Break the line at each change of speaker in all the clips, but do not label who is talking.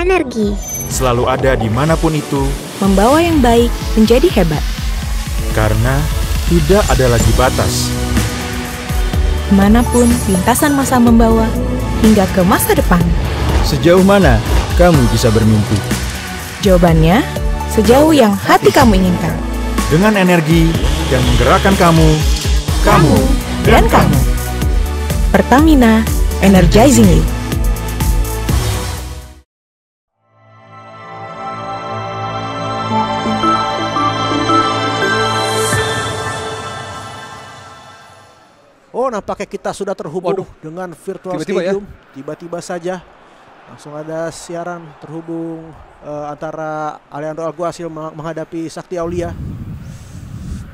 energi. Selalu ada dimanapun itu. Membawa yang baik menjadi hebat. Karena tidak ada lagi batas. Manapun lintasan masa membawa hingga ke masa depan. Sejauh mana kamu bisa bermimpi?
Jawabannya, sejauh yang hati kamu inginkan.
Dengan energi yang menggerakkan kamu, kamu, kamu dan kamu. Pertamina
Energizing You.
nampaknya kita sudah terhubung Waduh. dengan virtual tiba-tiba ya. stadium. Tiba-tiba saja langsung ada siaran terhubung uh, antara Alejandro Alguacil menghadapi Sakti Aulia.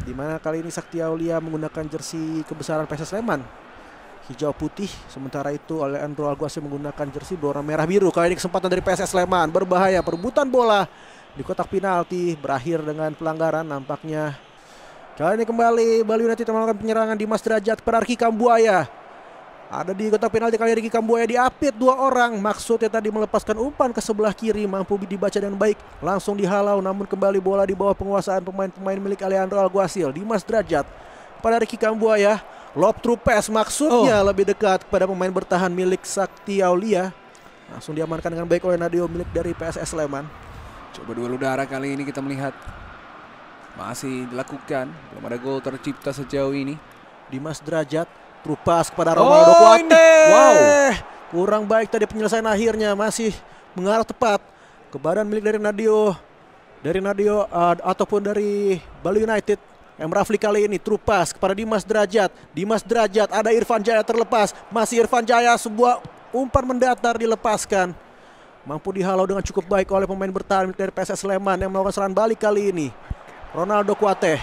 Di mana kali ini Sakti Aulia menggunakan jersey kebesaran PSS Sleman hijau putih sementara itu Alejandro Alguacil menggunakan jersey berwarna merah biru kali ini kesempatan dari PSS Sleman berbahaya perebutan bola di kotak penalti berakhir dengan pelanggaran nampaknya Kali nah, ini kembali Bali United melakukan penyerangan Dimas Derajat pada Riki Kambuaya. Ada di kotak penalti kali Riki Kambuaya diapit dua orang. Maksudnya tadi melepaskan umpan ke sebelah kiri mampu dibaca dengan baik. Langsung dihalau namun kembali bola di bawah penguasaan pemain-pemain milik Alejandro Alguacil. Dimas Derajat pada Riki Kambuaya. Lob trupes maksudnya oh. lebih dekat kepada pemain bertahan milik Sakti Aulia. Langsung diamankan dengan baik oleh Nadio milik dari PSS Sleman.
Coba dua udara kali
ini kita melihat masih dilakukan. Belum ada gol tercipta sejauh ini. Dimas Derajat berupas kepada Romaldo oh, kuat Wow. Kurang baik tadi penyelesaian akhirnya masih mengarah tepat ke badan milik dari Nadio. Dari Nadio uh, ataupun dari Bali United. M. Rafli kali ini terupas kepada Dimas Derajat. Dimas Derajat ada Irfan Jaya terlepas. Masih Irfan Jaya sebuah umpan mendatar dilepaskan. Mampu dihalau dengan cukup baik oleh pemain bertahan dari PSS Sleman yang melakukan serangan balik kali ini. Ronaldo Kuate.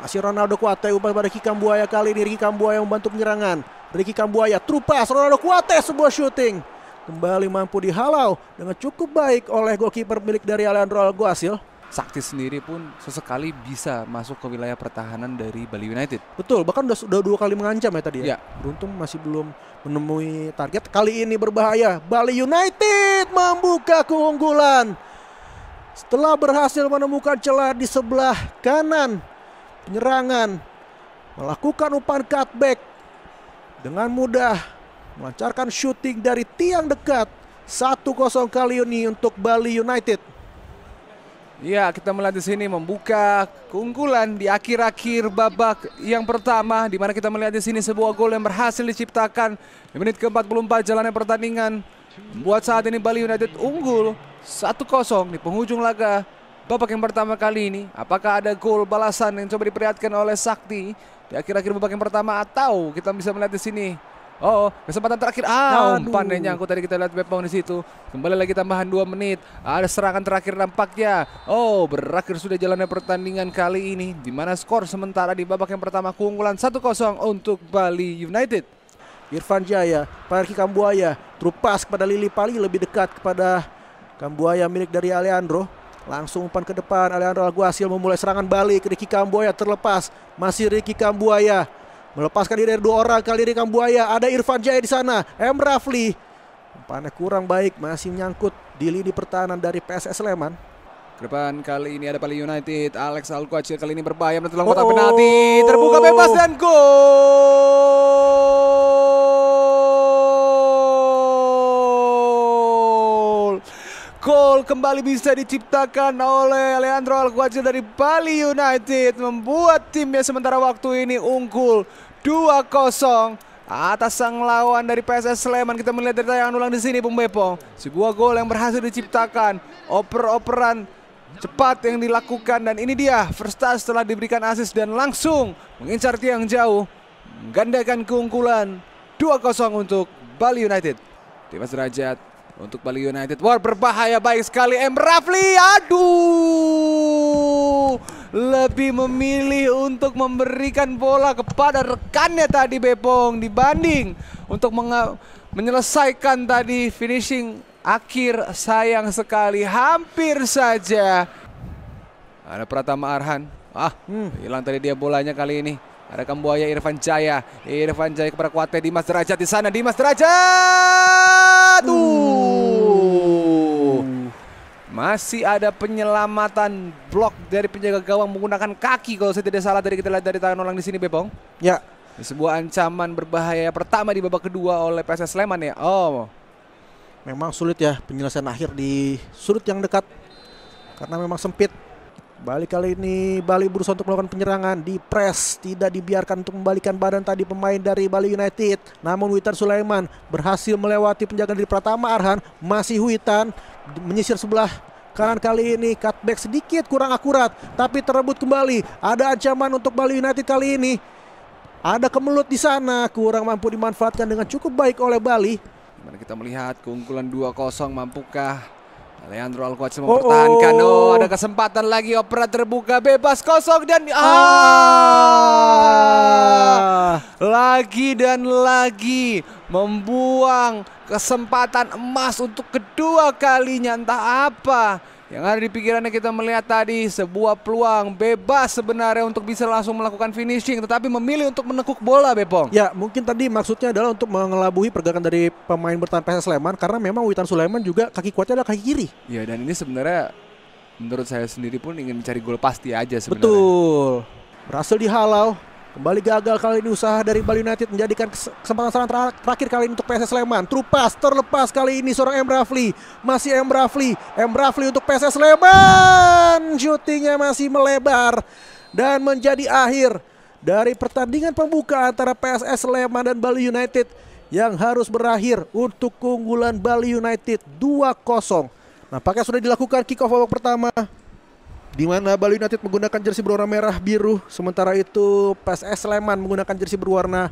Masih Ronaldo Kuate umpan pada Ricky Kambuaya kali ini. Ricky Kambuaya membantu penyerangan. Ricky Kambuaya trupas Ronaldo Kuate sebuah shooting. Kembali mampu dihalau dengan cukup baik oleh goalkeeper milik dari Alejandro Alguacil.
Sakti sendiri pun
sesekali bisa masuk ke wilayah pertahanan dari Bali United. Betul, bahkan sudah sudah dua kali mengancam ya tadi ya. ya. Beruntung masih belum menemui target. Kali ini berbahaya. Bali United membuka keunggulan. Setelah berhasil menemukan celah di sebelah kanan penyerangan melakukan umpan cutback dengan mudah melancarkan shooting dari tiang dekat 1-0 kali ini untuk Bali United. Ya, kita melihat di sini
membuka keunggulan di akhir-akhir babak yang pertama di mana kita melihat di sini sebuah gol yang berhasil diciptakan di menit ke-44 jalannya pertandingan. Membuat saat ini Bali United unggul 1-0 di penghujung laga babak yang pertama kali ini. Apakah ada gol balasan yang coba diperlihatkan oleh Sakti di akhir-akhir babak yang pertama atau kita bisa melihat di sini Oh, oh kesempatan terakhir. Ah, yang nyangkut tadi kita lihat Bepong di situ. Kembali lagi tambahan 2 menit. Ada serangan terakhir nampaknya. Oh, berakhir sudah jalannya pertandingan kali ini di mana skor sementara di babak yang pertama keunggulan 1-0 untuk Bali United.
Irfan Jaya, Parki Kambuaya, terupas kepada Lili Pali lebih dekat kepada Kambuaya milik dari Alejandro. Langsung umpan ke depan. Alejandro Alguacil memulai serangan balik. Ricky Kambuaya terlepas. Masih Ricky Kambuaya. Melepaskan diri dari dua orang. Kali ini Kambuaya. Ada Irfan Jaya di sana. M. Rafli. Umpannya kurang baik. Masih nyangkut di lini pertahanan dari PSS Sleman.
Kedepan kali ini ada Bali United. Alex Alguacil kali ini berbahaya menentang kotak oh. penalti. Terbuka bebas dan
gol.
Gol kembali bisa diciptakan oleh Leandro Alguacil dari Bali United. Membuat timnya sementara waktu ini unggul 2-0 atas sang lawan dari PSS Sleman. Kita melihat dari tayangan ulang di sini Bung Bepo. Sebuah gol yang berhasil diciptakan. Oper-operan cepat yang dilakukan dan ini dia first touch setelah diberikan asis dan langsung mengincar tiang jauh. Menggandakan keunggulan 2-0 untuk Bali United. Timas Derajat untuk Bali United. Wah berbahaya baik sekali M. Rafli. Aduh. Lebih memilih untuk memberikan bola kepada rekannya tadi Bepong. Dibanding untuk menyelesaikan tadi finishing akhir sayang sekali. Hampir saja. Ada Pratama Arhan. Ah hmm. hilang tadi dia bolanya kali ini. Ada Kambuaya Irfan Jaya. Irfan Jaya kepada Kuate Dimas Derajat di sana. Dimas Derajat.
Aduh. Uh.
Masih ada penyelamatan blok dari penjaga gawang menggunakan kaki kalau saya tidak salah dari kita lihat dari tangan orang di sini Bebong. Ya. Sebuah ancaman berbahaya
pertama di babak kedua oleh PSS Sleman ya. Oh. Memang sulit ya penyelesaian akhir di sudut yang dekat. Karena memang sempit Bali kali ini Bali berusaha untuk melakukan penyerangan di press tidak dibiarkan untuk membalikan badan tadi pemain dari Bali United. Namun Witan Sulaiman berhasil melewati penjagaan dari Pratama Arhan, masih Witan menyisir sebelah kanan kali ini cutback sedikit kurang akurat tapi terebut kembali. Ada ancaman untuk Bali United kali ini. Ada kemelut di sana kurang mampu dimanfaatkan dengan cukup baik oleh Bali.
Mari kita melihat keunggulan 2-0 mampukah Leandro Alcoace mempertahankan. Oh, oh. oh, ada kesempatan lagi Opera terbuka bebas kosong dan ah. ah lagi dan lagi membuang kesempatan emas untuk kedua kalinya entah apa. Yang ada di pikirannya kita melihat tadi sebuah peluang bebas
sebenarnya untuk bisa langsung melakukan finishing tetapi memilih untuk menekuk bola Bepong. Ya, mungkin tadi maksudnya adalah untuk mengelabui pergerakan dari pemain bertahan PS Sleman karena memang Witan Sulaiman juga kaki kuatnya adalah kaki kiri. Ya, dan ini sebenarnya menurut saya sendiri pun ingin mencari gol pasti aja sebenarnya. Betul. Berhasil dihalau, Kembali gagal kali ini usaha dari Bali United menjadikan kesempatan serangan ter terakhir kali ini untuk PSS Sleman. Trupas terlepas kali ini seorang M. Rafli. Masih M. Rafli. M. Rafli untuk PSS Sleman. Shootingnya masih melebar. Dan menjadi akhir dari pertandingan pembuka antara PSS Sleman dan Bali United. Yang harus berakhir untuk keunggulan Bali United 2-0. Nah, pakai sudah dilakukan kick off babak pertama di mana Bali United menggunakan jersey berwarna merah biru, sementara itu PSS Sleman menggunakan jersey berwarna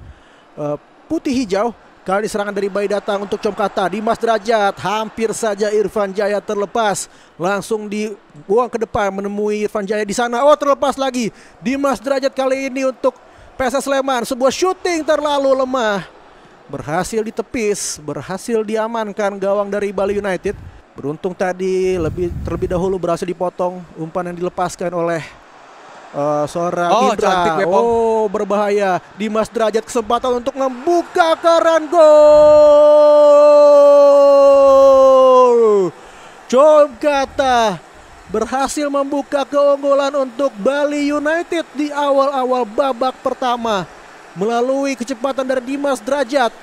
uh, putih hijau. Kali serangan dari Bayi datang untuk Comkata, mas Derajat, hampir saja Irfan Jaya terlepas. Langsung dibuang ke depan menemui Irfan Jaya di sana. Oh terlepas lagi, di mas Derajat kali ini untuk PSS Sleman. Sebuah shooting terlalu lemah. Berhasil ditepis, berhasil diamankan gawang dari Bali United. Beruntung tadi lebih terlebih dahulu berhasil dipotong umpan yang dilepaskan oleh uh, seorang oh, Indra. Cantik, oh, berbahaya. Dimas Derajat kesempatan untuk membuka keran gol. kata berhasil membuka keunggulan untuk Bali United di awal-awal babak pertama melalui kecepatan dari Dimas Derajat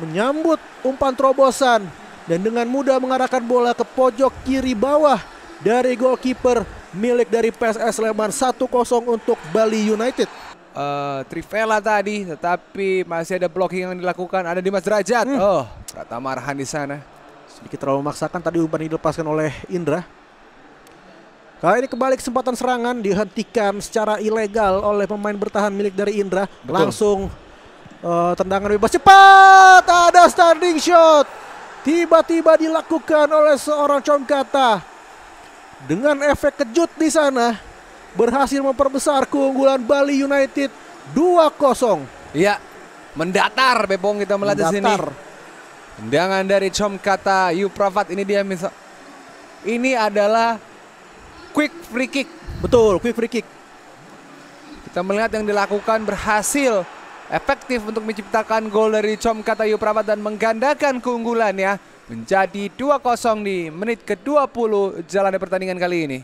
menyambut umpan terobosan dan dengan mudah mengarahkan bola ke pojok kiri bawah dari goalkeeper milik dari PSS Sleman 1-0 untuk Bali United. Uh, Trivela tadi, tetapi masih ada blocking yang dilakukan. Ada Dimas Derajat. Hmm. Oh, rata marahan di sana. Sedikit terlalu memaksakan tadi umpan dilepaskan oleh Indra. Kali ini kebalik kesempatan serangan dihentikan secara ilegal oleh pemain bertahan milik dari Indra. Betul. Langsung uh, tendangan bebas cepat. Ada standing shot tiba-tiba dilakukan oleh seorang Congkata dengan efek kejut di sana berhasil memperbesar keunggulan Bali United 2-0. Iya, mendatar
Bebong kita melihat di sini. Tendangan dari Congkata Yuprafat ini dia misal ini adalah quick free kick. Betul, quick free kick. Kita melihat yang dilakukan berhasil efektif untuk menciptakan gol dari Com Katayu Prapat dan menggandakan keunggulannya menjadi 2-0 di
menit ke-20 jalannya pertandingan kali ini.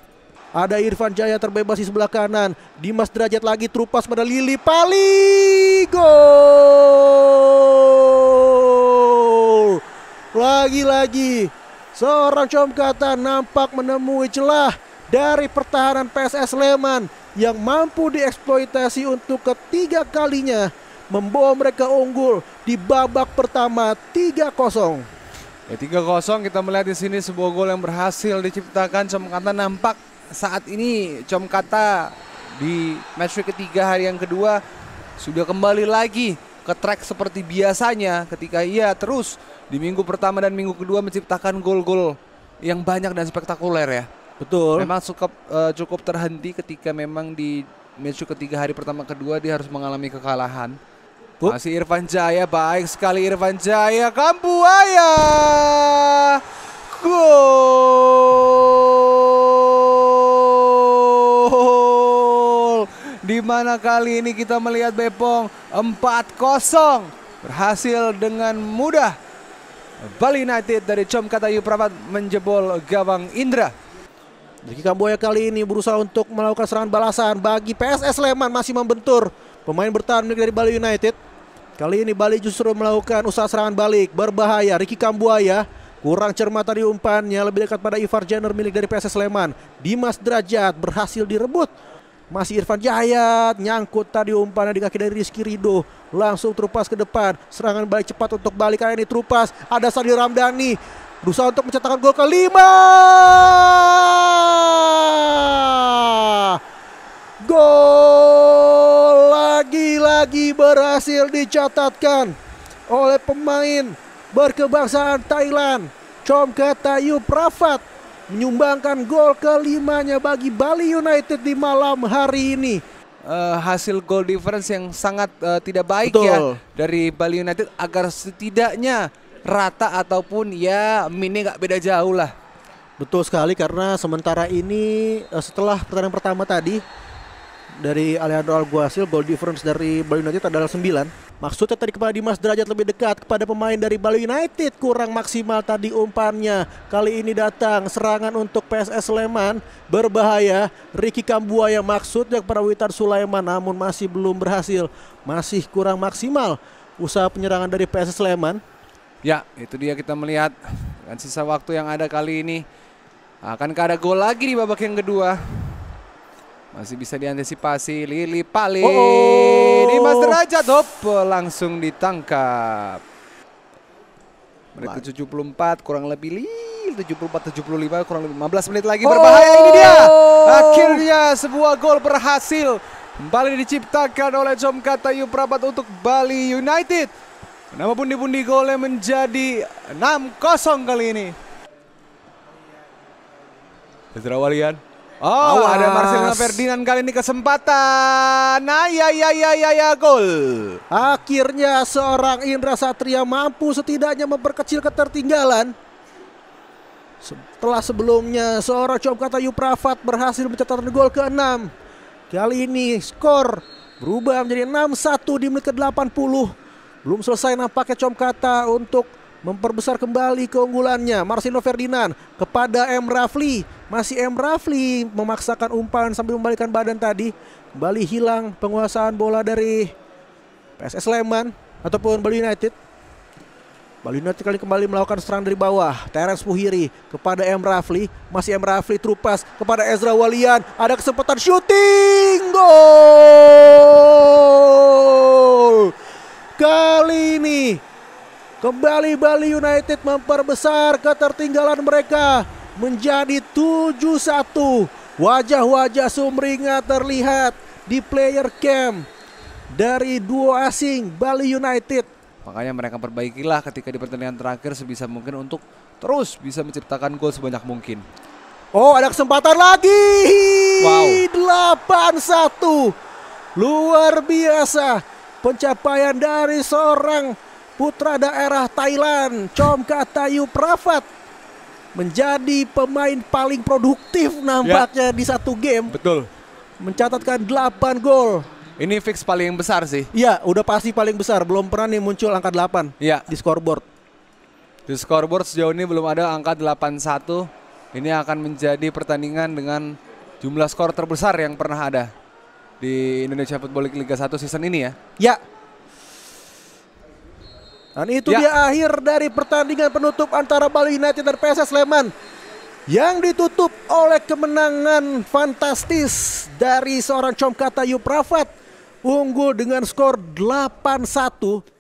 Ada Irfan Jaya terbebas di sebelah kanan. Dimas Derajat lagi terupas pada Lili Pali. Gol! Lagi-lagi seorang Comkata nampak menemui celah dari pertahanan PSS Sleman yang mampu dieksploitasi untuk ketiga kalinya membawa mereka unggul di babak pertama 3-0.
Ya, 3-0 kita melihat di sini sebuah gol yang berhasil diciptakan Comkata nampak saat ini Comkata di matchweek ketiga hari yang kedua sudah kembali lagi ke track seperti biasanya ketika ia terus di minggu pertama dan minggu kedua menciptakan gol-gol yang banyak dan spektakuler ya. Betul. Memang cukup uh, e, cukup terhenti ketika memang di match ketiga hari pertama kedua dia harus mengalami kekalahan. Bu? Masih Irfan Jaya, baik sekali Irfan Jaya. Kambuaya. Gol. Di mana kali ini kita melihat Bepong 4-0 berhasil dengan mudah Bali United dari Com Katayu Prapat
menjebol gawang Indra. Jadi Kamboya kali ini berusaha untuk melakukan serangan balasan bagi PSS Sleman masih membentur pemain bertahan milik dari Bali United. Kali ini Bali justru melakukan usaha serangan balik. Berbahaya. Ricky Kambuaya kurang cermat tadi umpannya. Lebih dekat pada Ivar Jenner milik dari PSS Sleman. Dimas Derajat berhasil direbut. Masih Irfan Jayat nyangkut tadi umpannya di kaki dari Rizky Rido. Langsung terupas ke depan. Serangan balik cepat untuk balik kali ini terupas. Ada Sadi Ramdhani. Berusaha untuk mencetakkan gol kelima. Gol lagi-lagi berhasil dicatatkan oleh pemain berkebangsaan Thailand. Chomka Tayu Prafat menyumbangkan gol kelimanya bagi Bali United di malam hari ini. Uh, hasil gol difference yang sangat uh, tidak baik ya Betul. ya
dari Bali United agar setidaknya rata ataupun ya mini nggak beda jauh lah.
Betul sekali karena sementara ini eh, setelah pertandingan pertama tadi dari Alejandro Alguacil goal difference dari Bali United adalah 9 maksudnya tadi kepada Dimas Derajat lebih dekat kepada pemain dari Bali United kurang maksimal tadi umpannya kali ini datang serangan untuk PSS Sleman berbahaya Ricky Kambuaya maksudnya kepada Witan Sulaiman namun masih belum berhasil masih kurang maksimal usaha penyerangan dari PSS Sleman
ya itu dia kita melihat dan sisa waktu yang ada kali ini Akankah ada gol lagi di babak yang kedua? Masih bisa diantisipasi Lili Pali. Oh, oh. Mas Derajat hop langsung ditangkap. Menit 74 kurang lebih 74 75 kurang lebih 15 menit lagi oh. berbahaya ini dia. Akhirnya sebuah gol berhasil kembali diciptakan oleh Katayu Prabat untuk Bali United. Nama pundi-pundi golnya menjadi 6-0 kali ini. Ezra Walian Oh, oh ada Marcelino Ferdinand kali ini
kesempatan. Nah, ya ya ya ya ya gol. Akhirnya seorang Indra Satria mampu setidaknya memperkecil ketertinggalan. Setelah sebelumnya seorang kata Yuprafat berhasil mencetak gol ke-6. Kali ini skor berubah menjadi 6-1 di menit ke-80. Belum selesai nampaknya Comkata untuk memperbesar kembali keunggulannya Marcelino Ferdinand kepada M Rafli. Masih M Rafli memaksakan umpan sambil membalikan badan tadi. Kembali hilang penguasaan bola dari PSS Sleman ataupun Bali United. Bali United kali kembali melakukan serang dari bawah. Terence Puhiri kepada M Rafli, masih M Rafli terupas kepada Ezra Walian. Ada kesempatan shooting Gol! Kali ini Kembali Bali United memperbesar ketertinggalan mereka menjadi 7-1. Wajah-wajah sumringah terlihat di player camp dari duo asing Bali United.
Makanya mereka perbaikilah ketika di pertandingan terakhir sebisa mungkin untuk terus bisa menciptakan gol sebanyak mungkin.
Oh ada kesempatan lagi. Wow. 8-1. Luar biasa pencapaian dari seorang putra daerah Thailand Chomka Tayu Prafat menjadi pemain paling produktif nampaknya ya. di satu game. Betul. Mencatatkan 8 gol. Ini fix paling besar sih. Iya, udah pasti paling besar. Belum pernah nih muncul angka 8 ya. di scoreboard.
Di scoreboard sejauh ini belum ada angka 81. Ini akan menjadi pertandingan dengan jumlah skor terbesar yang pernah ada di Indonesia Football League Liga 1 season ini ya.
Ya, dan itu ya. dia akhir dari pertandingan penutup antara Bali United dan PSS Sleman yang ditutup oleh kemenangan fantastis dari seorang Comkata Yuprafat unggul dengan skor 8-1